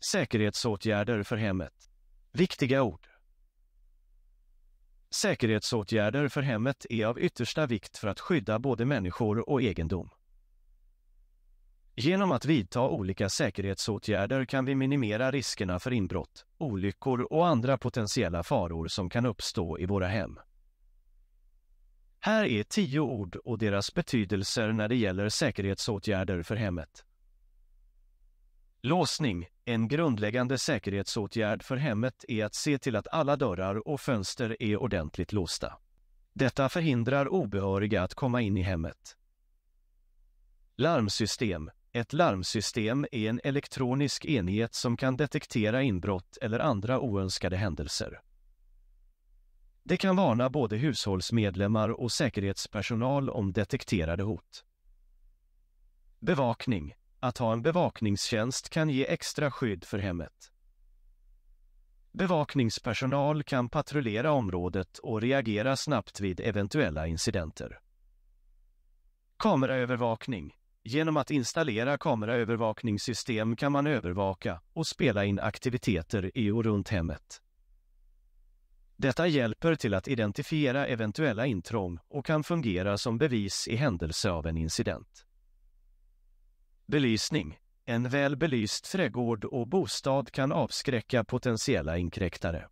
Säkerhetsåtgärder för hemmet. Viktiga ord. Säkerhetsåtgärder för hemmet är av yttersta vikt för att skydda både människor och egendom. Genom att vidta olika säkerhetsåtgärder kan vi minimera riskerna för inbrott, olyckor och andra potentiella faror som kan uppstå i våra hem. Här är tio ord och deras betydelser när det gäller säkerhetsåtgärder för hemmet. Låsning, en grundläggande säkerhetsåtgärd för hemmet, är att se till att alla dörrar och fönster är ordentligt låsta. Detta förhindrar obehöriga att komma in i hemmet. Larmsystem Ett larmsystem är en elektronisk enhet som kan detektera inbrott eller andra oönskade händelser. Det kan varna både hushållsmedlemmar och säkerhetspersonal om detekterade hot. Bevakning att ha en bevakningstjänst kan ge extra skydd för hemmet. Bevakningspersonal kan patrullera området och reagera snabbt vid eventuella incidenter. Kameraövervakning. Genom att installera kameraövervakningssystem kan man övervaka och spela in aktiviteter i och runt hemmet. Detta hjälper till att identifiera eventuella intrång och kan fungera som bevis i händelse av en incident. Belysning. En väl belyst trädgård och bostad kan avskräcka potentiella inkräktare.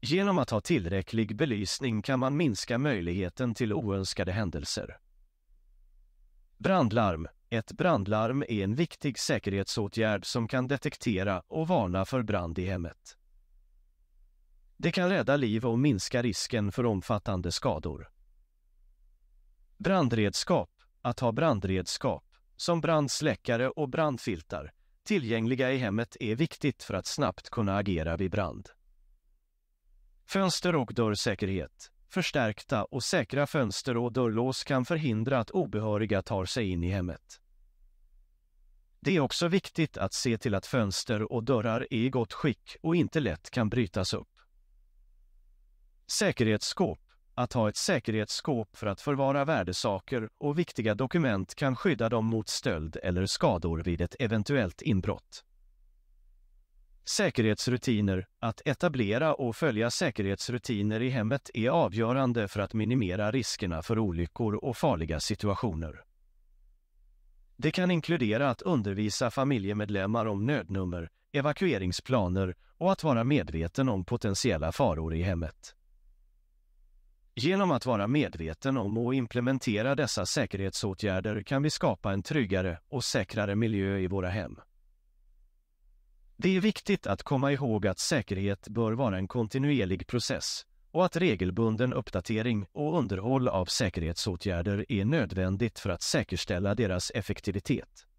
Genom att ha tillräcklig belysning kan man minska möjligheten till oönskade händelser. Brandlarm. Ett brandlarm är en viktig säkerhetsåtgärd som kan detektera och varna för brand i hemmet. Det kan rädda liv och minska risken för omfattande skador. Brandredskap. Att ha brandredskap som brandsläckare och brandfiltar, tillgängliga i hemmet är viktigt för att snabbt kunna agera vid brand. Fönster och dörrsäkerhet. Förstärkta och säkra fönster och dörrlås kan förhindra att obehöriga tar sig in i hemmet. Det är också viktigt att se till att fönster och dörrar är i gott skick och inte lätt kan brytas upp. Säkerhetsskåp att ha ett säkerhetsskåp för att förvara värdesaker och viktiga dokument kan skydda dem mot stöld eller skador vid ett eventuellt inbrott. Säkerhetsrutiner Att etablera och följa säkerhetsrutiner i hemmet är avgörande för att minimera riskerna för olyckor och farliga situationer. Det kan inkludera att undervisa familjemedlemmar om nödnummer, evakueringsplaner och att vara medveten om potentiella faror i hemmet. Genom att vara medveten om och implementera dessa säkerhetsåtgärder kan vi skapa en tryggare och säkrare miljö i våra hem. Det är viktigt att komma ihåg att säkerhet bör vara en kontinuerlig process och att regelbunden uppdatering och underhåll av säkerhetsåtgärder är nödvändigt för att säkerställa deras effektivitet.